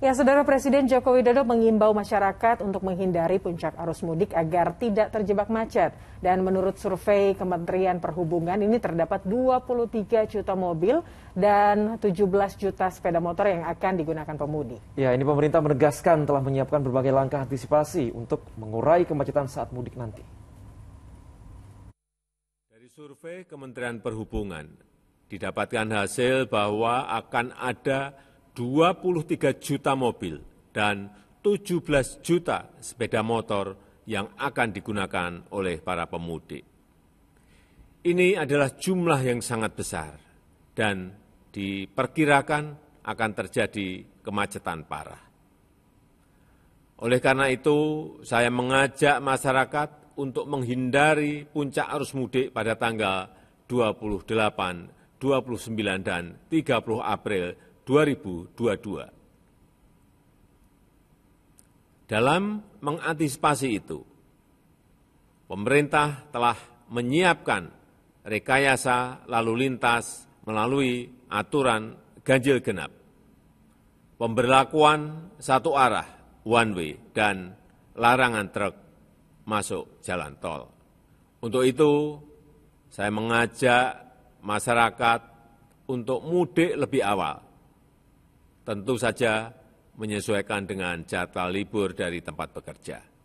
Ya, Saudara Presiden Joko Widodo mengimbau masyarakat untuk menghindari puncak arus mudik agar tidak terjebak macet. Dan menurut survei Kementerian Perhubungan ini terdapat 23 juta mobil dan 17 juta sepeda motor yang akan digunakan pemudik. Ya, ini pemerintah menegaskan telah menyiapkan berbagai langkah antisipasi untuk mengurai kemacetan saat mudik nanti. Dari survei Kementerian Perhubungan didapatkan hasil bahwa akan ada 23 juta mobil dan 17 juta sepeda motor yang akan digunakan oleh para pemudik. Ini adalah jumlah yang sangat besar dan diperkirakan akan terjadi kemacetan parah. Oleh karena itu, saya mengajak masyarakat untuk menghindari puncak arus mudik pada tanggal 28, 29, dan 30 April 2022. Dalam mengantisipasi itu, pemerintah telah menyiapkan rekayasa lalu lintas melalui aturan ganjil genap, pemberlakuan satu arah one way, dan larangan truk masuk jalan tol. Untuk itu, saya mengajak masyarakat untuk mudik lebih awal tentu saja menyesuaikan dengan jadwal libur dari tempat bekerja